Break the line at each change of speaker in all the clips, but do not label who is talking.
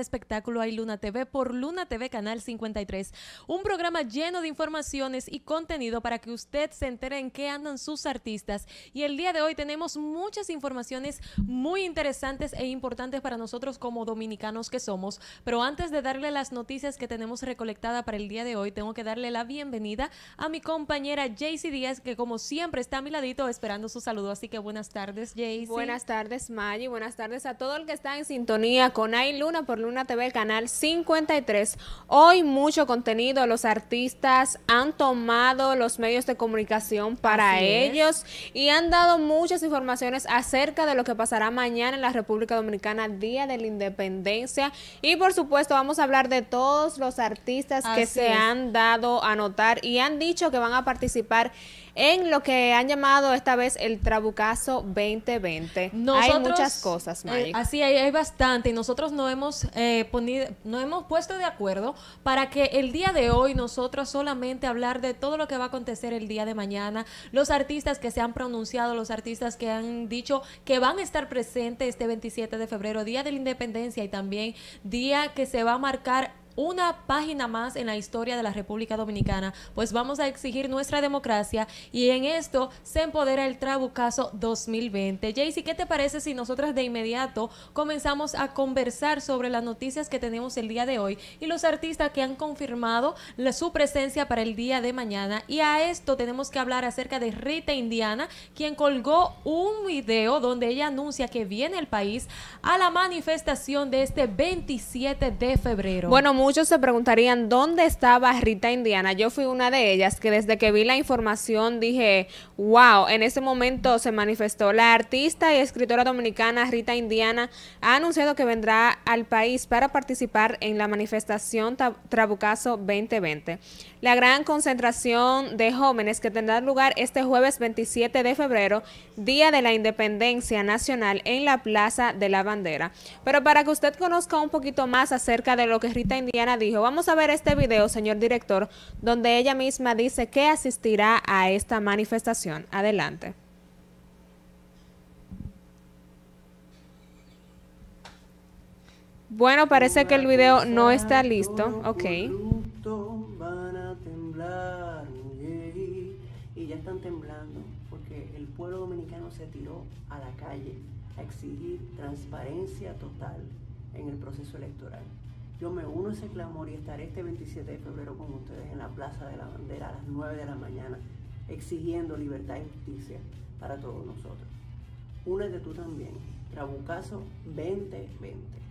espectáculo hay Luna TV por Luna TV Canal 53. Un programa lleno de informaciones y contenido para que usted se entere en qué andan sus artistas. Y el día de hoy tenemos muchas informaciones muy interesantes e importantes para nosotros como dominicanos que somos. Pero antes de darle las noticias que tenemos recolectada para el día de hoy, tengo que darle la bienvenida a mi compañera Jaycee Díaz, que como siempre está a mi ladito esperando su saludo. Así que buenas tardes, Jacy. Buenas tardes, Maggie. Buenas tardes a todo el que está en sintonía
con Ay Luna por Luna una TV, canal 53. Hoy mucho contenido, los artistas han tomado los medios de comunicación para ellos y han dado muchas informaciones acerca de lo que pasará mañana en la República Dominicana, Día de la Independencia. Y por supuesto vamos a hablar de todos los artistas que se han dado a notar y han dicho que van a participar en lo que han llamado esta vez
el Trabucazo 2020. hay muchas cosas, eh, Mike. así hay, hay bastante y nosotros no hemos eh, eh, nos hemos puesto de acuerdo para que el día de hoy nosotros solamente hablar de todo lo que va a acontecer el día de mañana, los artistas que se han pronunciado, los artistas que han dicho que van a estar presentes este 27 de febrero, Día de la Independencia y también día que se va a marcar una página más en la historia de la República Dominicana, pues vamos a exigir nuestra democracia y en esto se empodera el Trabucazo 2020. Jaycee, ¿qué te parece si nosotras de inmediato comenzamos a conversar sobre las noticias que tenemos el día de hoy y los artistas que han confirmado su presencia para el día de mañana? Y a esto tenemos que hablar acerca de Rita Indiana, quien colgó un video donde ella anuncia que viene el país a la manifestación de este 27 de febrero. Bueno,
muchos se preguntarían dónde estaba Rita Indiana. Yo fui una de ellas que desde que vi la información dije, wow, en ese momento se manifestó. La artista y escritora dominicana Rita Indiana ha anunciado que vendrá al país para participar en la manifestación Trabucazo 2020. La gran concentración de jóvenes que tendrá lugar este jueves 27 de febrero, Día de la Independencia Nacional en la Plaza de la Bandera. Pero para que usted conozca un poquito más acerca de lo que Rita Indiana Diana dijo, vamos a ver este video, señor director, donde ella misma dice que asistirá a esta manifestación. Adelante. Bueno, parece que el video no está listo. Ok. Y
ya están temblando porque el pueblo dominicano se tiró a la calle a exigir transparencia total en el proceso electoral. Yo me uno a ese clamor y estaré este 27 de febrero con ustedes en la Plaza de la Bandera a las 9 de la mañana, exigiendo libertad y justicia para todos nosotros. Únete tú también. Trabucazo 2020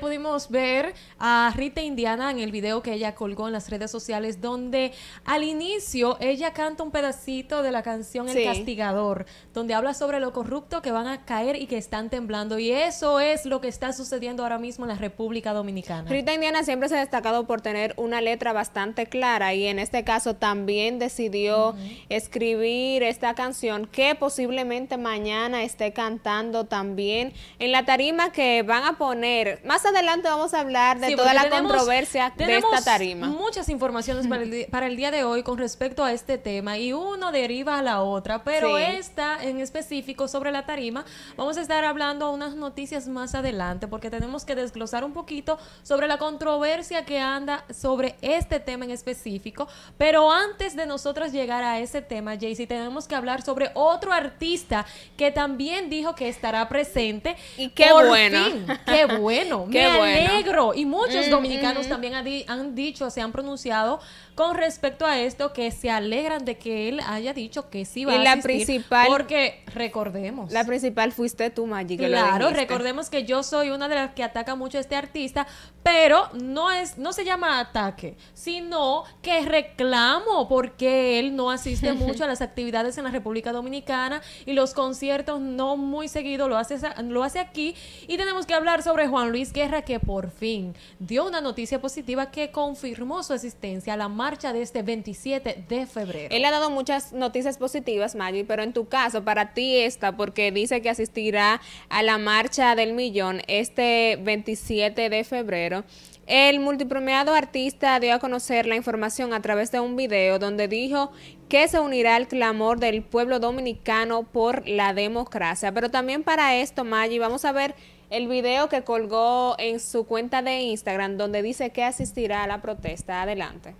pudimos ver a Rita Indiana en el video que ella colgó en las redes sociales, donde al inicio ella canta un pedacito de la canción El Castigador, donde habla sobre lo corrupto que van a caer y que están temblando. Y eso es lo que está sucediendo ahora mismo en la República Dominicana. Rita Indiana siempre se ha destacado por
tener una letra bastante clara y en este caso también decidió escribir esta canción que posiblemente mañana esté cantando también en la tarima que van a poner más adelante vamos a hablar de toda la controversia de esta tarima.
Muchas informaciones para el, día de hoy con respecto a este tema y uno deriva a la otra, pero esta en específico sobre la tarima, vamos a estar hablando unas noticias más adelante porque tenemos que desglosar un poquito sobre la controversia que anda sobre este tema en específico, pero antes de nosotros llegar a ese tema, Jaycee, tenemos que hablar sobre otro artista que también dijo que estará presente. Y qué bueno. qué bueno. Negro Y muchos dominicanos también han dicho, se han pronunciado con respecto a esto que se alegran de que él haya dicho que sí va a y la principal porque
recordemos la principal fuiste tú Maggie que claro recordemos
que yo soy una de las que ataca mucho a este artista pero no es no se llama ataque sino que reclamo porque él no asiste mucho a las actividades en la República Dominicana y los conciertos no muy seguido lo hace lo hace aquí y tenemos que hablar sobre Juan Luis Guerra que por fin dio una noticia positiva que confirmó su asistencia a la de este 27 de febrero. Él ha dado muchas noticias
positivas, Maggi, pero en tu caso, para ti esta, porque dice que asistirá a la marcha del millón este 27 de febrero. El multipromeado artista dio a conocer la información a través de un video donde dijo que se unirá al clamor del pueblo dominicano por la democracia. Pero también para esto, Maggi, vamos a ver el video que colgó en su cuenta de Instagram donde dice que asistirá a la protesta. Adelante.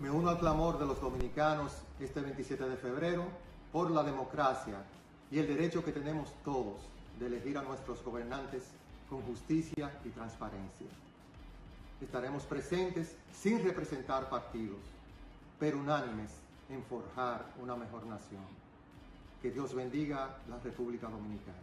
Me uno al clamor de los dominicanos este 27 de febrero por la democracia y el derecho que tenemos todos de elegir a nuestros gobernantes con justicia y transparencia. Estaremos presentes sin representar partidos, pero unánimes en forjar una mejor
nación. Que Dios bendiga la República Dominicana.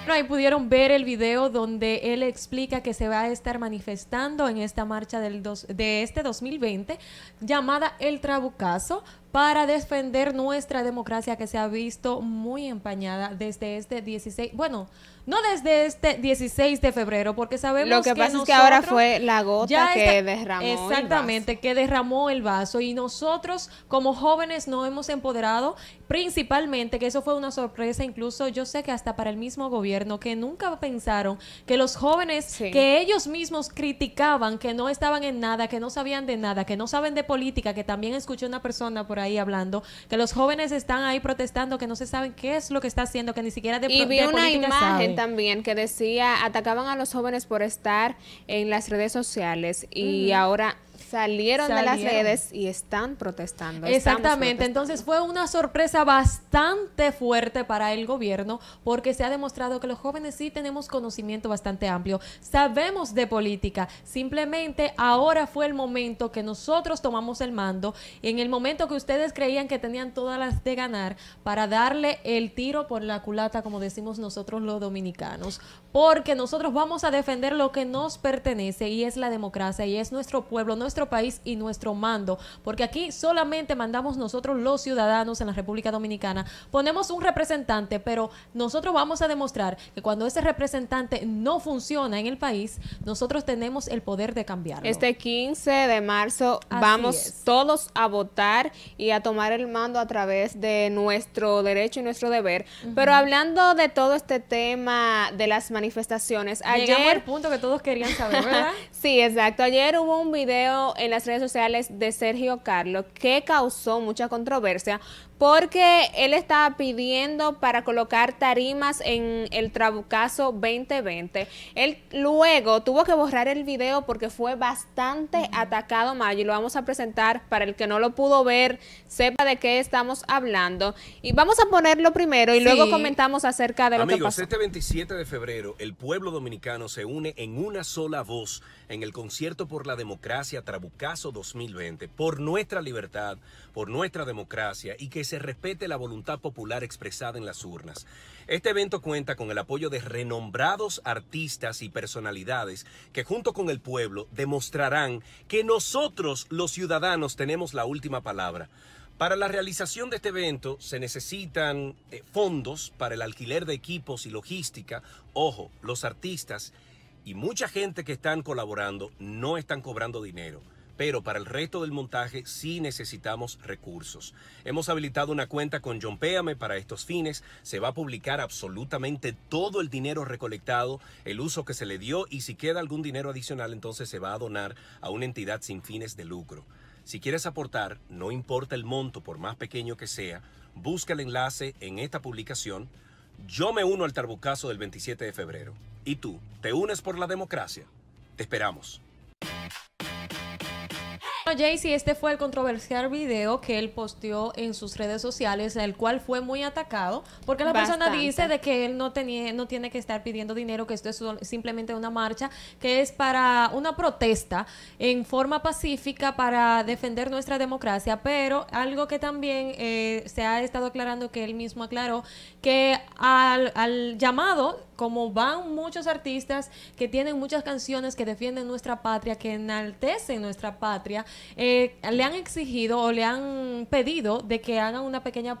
Bueno, ahí pudieron ver el video donde él explica que se va a estar manifestando en esta marcha del de este 2020 llamada El Trabucazo para defender nuestra democracia que se ha visto muy empañada desde este 16, bueno, no desde este 16 de febrero, porque sabemos que lo que, pasa es que ahora fue la gota que derramó exactamente el vaso. que derramó el vaso y nosotros como jóvenes no hemos empoderado principalmente que eso fue una sorpresa incluso yo sé que hasta para el mismo gobierno que nunca pensaron que los jóvenes que ellos mismos criticaban que no estaban en nada, que no sabían de nada, que no saben de política, que también escuché una persona por ahí hablando, que los jóvenes están ahí protestando, que no se saben qué es lo que está haciendo, que ni siquiera de Y vi una imagen
también que decía, atacaban a los jóvenes por estar en las redes sociales y ahora salieron, de las redes y están protestando. Exactamente,
entonces fue una sorpresa bastante fuerte para el gobierno porque se ha demostrado que los jóvenes sí tenemos conocimiento bastante amplio, sabemos de política, simplemente ahora fue el momento que nosotros tomamos el mando en el momento que ustedes creían que tenían todas las de ganar para darle el tiro por la culata, como decimos nosotros los dominicanos, porque nosotros vamos a defender lo que nos pertenece y es la democracia y es nuestro pueblo, nuestro país y nuestro mando, porque aquí solamente mandamos nosotros los ciudadanos en la República Dominicana, ponemos un representante, pero nosotros vamos a demostrar que cuando ese representante no funciona en el país, nosotros tenemos el poder de cambiarlo. Este 15 de marzo vamos todos
a votar y a tomar el mando a través de nuestro derecho y nuestro deber. Pero hablando de todo este tema de las manifestaciones, ayer... Llegamos al punto que todos querían saber, ¿verdad? sí, exacto. Ayer hubo un video en las redes sociales de Sergio Carlos que causó mucha controversia porque él estaba pidiendo para colocar tarimas en el Trabucazo 2020. Él luego tuvo que borrar el video porque fue bastante atacado, Mayo, y lo vamos a presentar para el que no lo pudo ver, sepa de qué estamos hablando. Y vamos a ponerlo primero y luego comentamos acerca de lo que pasó. este
27 de febrero, el pueblo dominicano se une en una sola voz en el concierto por la democracia Trabucazo 2020, por nuestra libertad, por nuestra democracia y que se respete la voluntad popular expresada en las urnas. Este evento cuenta con el apoyo de renombrados artistas y personalidades que junto con el pueblo demostrarán que nosotros los ciudadanos tenemos la última palabra. Para la realización de este evento se necesitan eh, fondos para el alquiler de equipos y logística. Ojo, los artistas y mucha gente que están colaborando no están cobrando dinero pero para el resto del montaje sí necesitamos recursos. Hemos habilitado una cuenta con John para estos fines. Se va a publicar absolutamente todo el dinero recolectado, el uso que se le dio y si queda algún dinero adicional entonces se va a donar a una entidad sin fines de lucro. Si quieres aportar, no importa el monto por más pequeño que sea, busca el enlace en esta publicación. Yo me uno al tarbucazo del 27 de febrero. ¿Y tú? ¿Te unes por la democracia? Te esperamos
este fue el controversial video que él posteó en sus redes sociales, el cual fue muy atacado, porque la persona dice de que él no, tenía, no tiene que estar pidiendo dinero, que esto es simplemente una marcha, que es para una protesta en forma pacífica para defender nuestra democracia, pero algo que también eh, se ha estado aclarando, que él mismo aclaró, que al, al llamado como van muchos artistas que tienen muchas canciones que defienden nuestra patria, que enaltecen nuestra patria, eh, le han exigido o le han pedido de que hagan una pequeña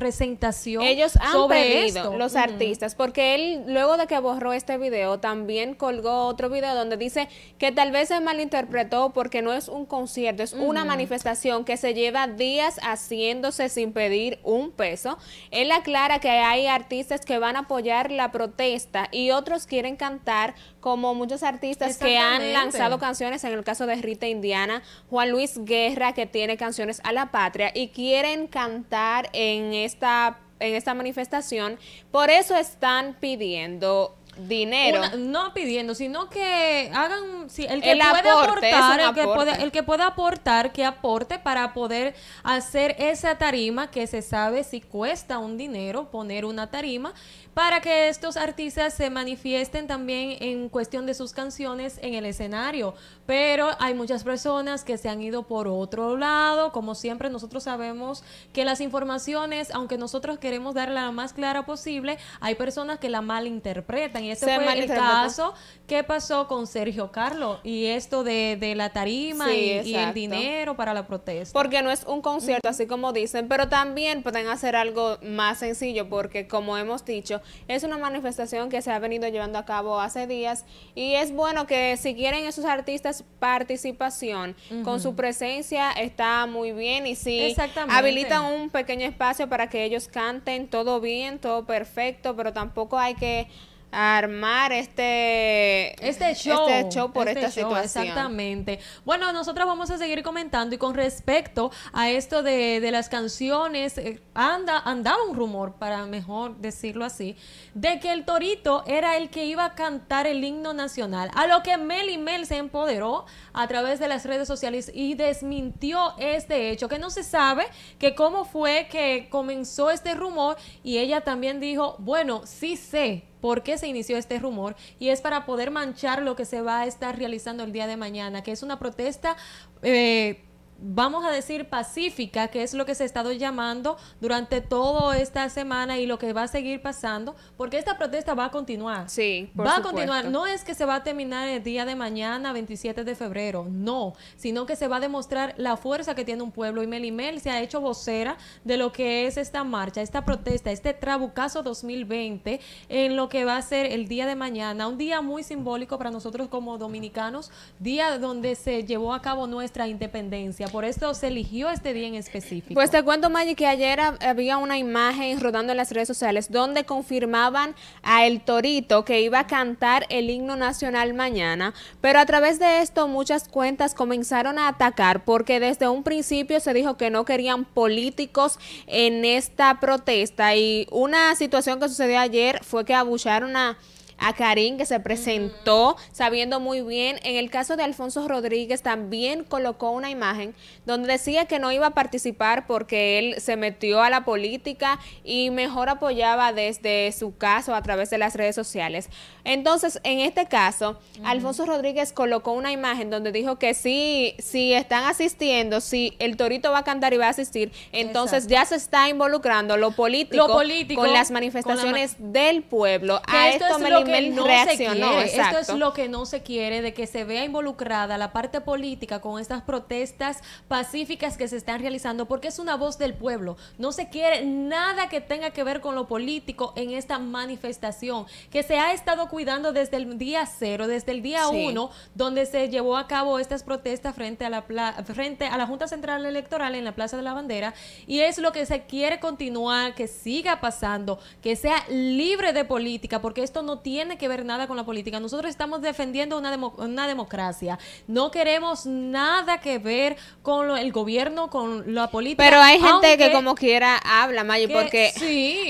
presentación Ellos han sobre
los artistas, porque él luego de que borró este video también colgó otro video donde dice que tal vez se malinterpretó porque no es un concierto, es una manifestación que se lleva días haciéndose sin pedir un peso. Él aclara que hay artistas que van a apoyar la protesta y otros quieren cantar como muchos artistas que han lanzado canciones, en el caso de Rita Indiana, Juan Luis Guerra que tiene canciones a la patria y quieren cantar en esta en esta manifestación. Por eso están pidiendo dinero.
no pidiendo, sino que hagan, el que puede aportar, el que pueda aportar, que aporte para poder hacer esa tarima que se sabe si cuesta un dinero poner una tarima, para que estos artistas se manifiesten también en cuestión de sus canciones en el escenario. Pero hay muchas personas que se han ido por otro lado, como siempre nosotros sabemos que las informaciones, aunque nosotros queremos darla la más clara posible, hay personas que la malinterpretan este el caso qué pasó con Sergio Carlos y esto de, la tarima y, el dinero para la protesta. Porque no
es un concierto, así como dicen, pero también pueden hacer algo más sencillo, porque como hemos dicho, es una manifestación que se ha venido llevando a cabo hace días y es bueno que si quieren esos artistas participación, con su presencia está muy bien y si habilitan un pequeño espacio para que ellos canten, todo bien, todo perfecto, pero tampoco hay que armar este, este, este show, por este esta situación.
Exactamente. Bueno, nosotros vamos a seguir comentando y con respecto a esto de, de las canciones, eh, anda, andaba un rumor, para mejor decirlo así, de que el Torito era el que iba a cantar el himno nacional, a lo que Mel y Mel se empoderó a través de las redes sociales y desmintió este hecho, que no se sabe que cómo fue que comenzó este rumor y ella también dijo, bueno, sí sé por qué se inició este rumor y es para poder manchar lo que se va a estar realizando el día de mañana, que es una protesta eh, vamos a decir, pacífica, que es lo que se ha estado llamando durante toda esta semana y lo que va a seguir pasando, porque esta protesta va a continuar. Sí, Va a continuar. No es que se va a terminar el día de mañana, 27 de febrero, no, sino que se va a demostrar la fuerza que tiene un pueblo. Y Melimel se ha hecho vocera de lo que es esta marcha, esta protesta, este trabucazo 2020, en lo que va a ser el día de mañana, un día muy simbólico para nosotros como dominicanos, día donde se llevó a cabo nuestra independencia por esto se eligió este día en específico.
Pues te cuento, Maggie, que ayer había una imagen rodando en las redes sociales donde confirmaban a El Torito que iba a cantar el himno nacional mañana, pero a través de esto muchas cuentas comenzaron a atacar porque desde un principio se dijo que no querían políticos en esta protesta y una situación que sucedió ayer fue que abucharon a a Karim que se presentó sabiendo muy bien. En el caso de Alfonso Rodríguez también colocó una imagen donde decía que no iba a participar porque él se metió a la política y mejor apoyaba desde su caso a través de las redes sociales. Entonces, en este caso, Alfonso Rodríguez colocó una imagen donde dijo que sí, si están asistiendo, si el Torito va a cantar y va a asistir, entonces ya se está involucrando lo político, con las manifestaciones del pueblo. a esto, me no Se quiere. Esto es lo
que no se quiere, de que se vea involucrada la parte política con estas protestas pacíficas que se están realizando, porque es una voz del pueblo. No se quiere nada que tenga que ver con lo político en esta manifestación, que se ha estado cuidando desde el día cero, desde el día uno, donde se llevó a cabo estas protestas frente a la frente a la Junta Central Electoral en la Plaza de la Bandera, y es lo que se quiere continuar, que siga pasando, que sea libre de política, porque esto no tiene tiene que ver nada con la política. Nosotros estamos defendiendo una, una democracia. No queremos nada que ver con el gobierno, con la política. Pero hay gente que como
quiera habla, mayo porque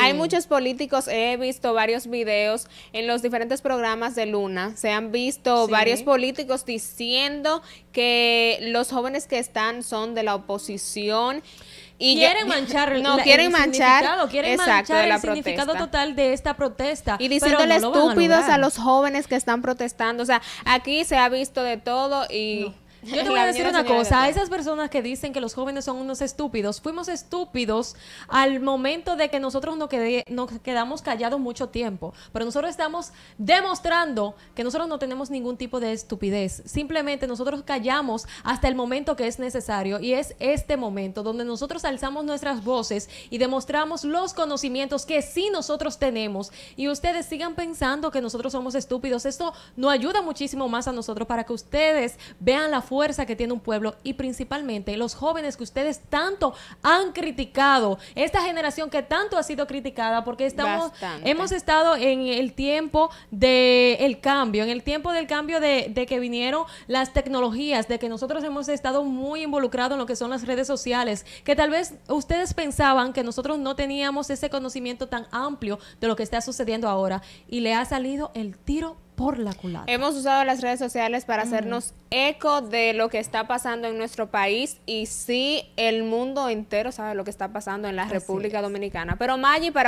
hay muchos políticos, he visto varios videos en los diferentes programas de Luna, se han visto varios políticos diciendo que los jóvenes que están son de la oposición y quieren manchar no, quieren el manchar, significado, quieren manchar el significado total de esta protesta. Y diciéndole estúpidos a, los jóvenes que están protestando. O sea, aquí se ha visto de todo y... Yo te voy a decir una cosa, a esas
personas que dicen que los jóvenes son unos estúpidos, fuimos estúpidos al momento de que nosotros nos, quedé, nos quedamos callados mucho tiempo, pero nosotros estamos demostrando que nosotros no tenemos ningún tipo de estupidez, simplemente nosotros callamos hasta el momento que es necesario y es este momento donde nosotros alzamos nuestras voces y demostramos los conocimientos que sí nosotros tenemos y ustedes sigan pensando que nosotros somos estúpidos, esto no ayuda muchísimo más a nosotros para que ustedes vean la fuerza que tiene un pueblo y principalmente los jóvenes que ustedes tanto han criticado, esta generación que tanto ha sido criticada porque estamos hemos estado en el tiempo del el cambio, en el tiempo del cambio de, de que vinieron las tecnologías, de que nosotros hemos estado muy involucrado en lo que son las redes sociales, que tal vez ustedes pensaban que nosotros no teníamos ese conocimiento tan amplio de lo que está sucediendo ahora y le ha salido el tiro por la culata. Hemos usado las redes sociales
para hacernos eco de lo que está pasando en nuestro país y sí, el mundo entero sabe lo que está pasando en la República Dominicana. Pero Maggi, para